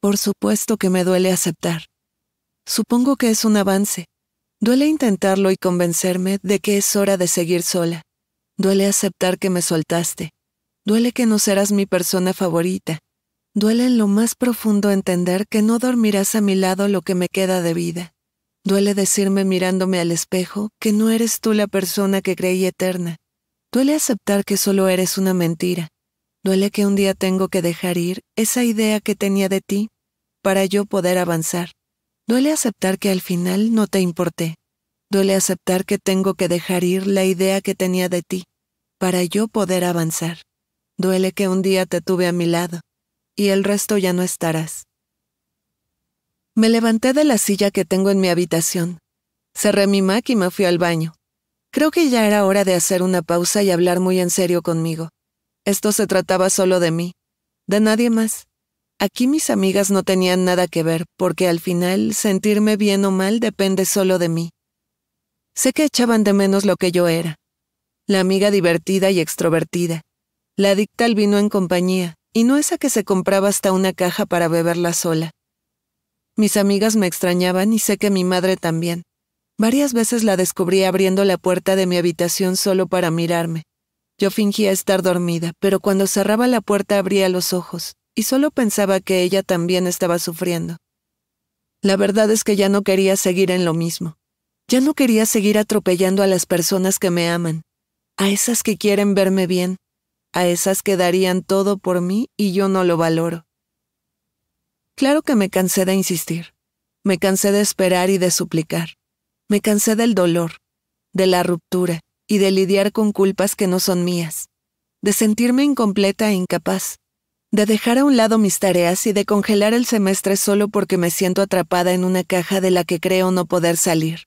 Por supuesto que me duele aceptar. Supongo que es un avance. Duele intentarlo y convencerme de que es hora de seguir sola. Duele aceptar que me soltaste. Duele que no serás mi persona favorita. Duele en lo más profundo entender que no dormirás a mi lado lo que me queda de vida. Duele decirme mirándome al espejo que no eres tú la persona que creí eterna. Duele aceptar que solo eres una mentira, Duele que un día tengo que dejar ir esa idea que tenía de ti para yo poder avanzar. Duele aceptar que al final no te importé. Duele aceptar que tengo que dejar ir la idea que tenía de ti para yo poder avanzar. Duele que un día te tuve a mi lado y el resto ya no estarás. Me levanté de la silla que tengo en mi habitación. Cerré mi Mac y me fui al baño. Creo que ya era hora de hacer una pausa y hablar muy en serio conmigo. Esto se trataba solo de mí, de nadie más. Aquí mis amigas no tenían nada que ver, porque al final sentirme bien o mal depende solo de mí. Sé que echaban de menos lo que yo era, la amiga divertida y extrovertida, la adicta al vino en compañía, y no esa que se compraba hasta una caja para beberla sola. Mis amigas me extrañaban y sé que mi madre también. Varias veces la descubrí abriendo la puerta de mi habitación solo para mirarme, yo fingía estar dormida, pero cuando cerraba la puerta abría los ojos, y solo pensaba que ella también estaba sufriendo. La verdad es que ya no quería seguir en lo mismo. Ya no quería seguir atropellando a las personas que me aman, a esas que quieren verme bien, a esas que darían todo por mí y yo no lo valoro. Claro que me cansé de insistir, me cansé de esperar y de suplicar, me cansé del dolor, de la ruptura, y de lidiar con culpas que no son mías, de sentirme incompleta e incapaz, de dejar a un lado mis tareas y de congelar el semestre solo porque me siento atrapada en una caja de la que creo no poder salir.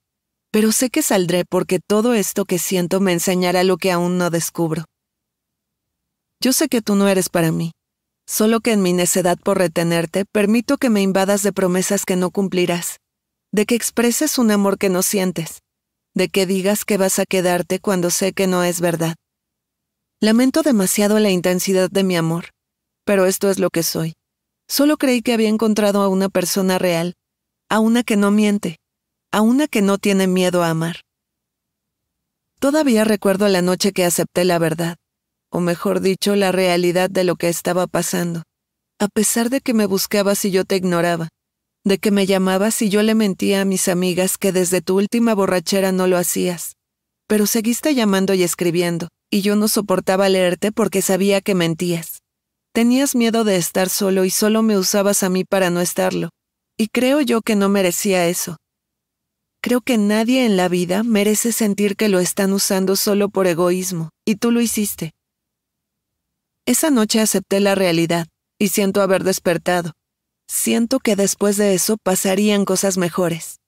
Pero sé que saldré porque todo esto que siento me enseñará lo que aún no descubro. Yo sé que tú no eres para mí, solo que en mi necedad por retenerte permito que me invadas de promesas que no cumplirás, de que expreses un amor que no sientes, de que digas que vas a quedarte cuando sé que no es verdad. Lamento demasiado la intensidad de mi amor, pero esto es lo que soy. Solo creí que había encontrado a una persona real, a una que no miente, a una que no tiene miedo a amar. Todavía recuerdo la noche que acepté la verdad, o mejor dicho, la realidad de lo que estaba pasando, a pesar de que me buscabas y yo te ignoraba de que me llamabas y yo le mentía a mis amigas que desde tu última borrachera no lo hacías. Pero seguiste llamando y escribiendo, y yo no soportaba leerte porque sabía que mentías. Tenías miedo de estar solo y solo me usabas a mí para no estarlo, y creo yo que no merecía eso. Creo que nadie en la vida merece sentir que lo están usando solo por egoísmo, y tú lo hiciste. Esa noche acepté la realidad, y siento haber despertado, Siento que después de eso pasarían cosas mejores.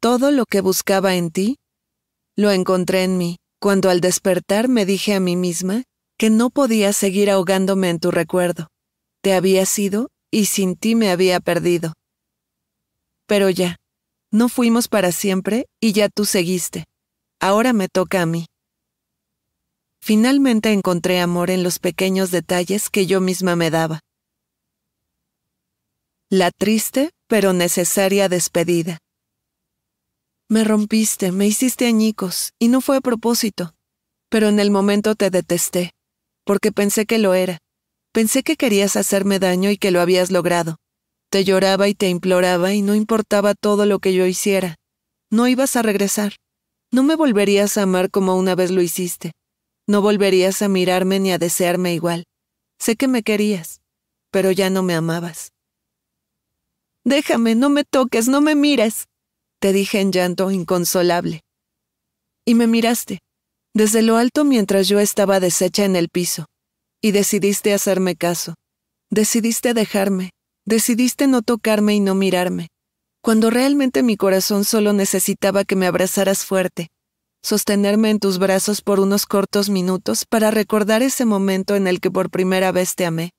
Todo lo que buscaba en ti, lo encontré en mí, cuando al despertar me dije a mí misma que no podía seguir ahogándome en tu recuerdo. Te había sido y sin ti me había perdido. Pero ya, no fuimos para siempre y ya tú seguiste. Ahora me toca a mí. Finalmente encontré amor en los pequeños detalles que yo misma me daba la triste pero necesaria despedida. Me rompiste, me hiciste añicos, y no fue a propósito, pero en el momento te detesté, porque pensé que lo era. Pensé que querías hacerme daño y que lo habías logrado. Te lloraba y te imploraba y no importaba todo lo que yo hiciera. No ibas a regresar. No me volverías a amar como una vez lo hiciste. No volverías a mirarme ni a desearme igual. Sé que me querías, pero ya no me amabas. Déjame, no me toques, no me mires, te dije en llanto inconsolable. Y me miraste, desde lo alto mientras yo estaba deshecha en el piso, y decidiste hacerme caso. Decidiste dejarme, decidiste no tocarme y no mirarme, cuando realmente mi corazón solo necesitaba que me abrazaras fuerte, sostenerme en tus brazos por unos cortos minutos para recordar ese momento en el que por primera vez te amé,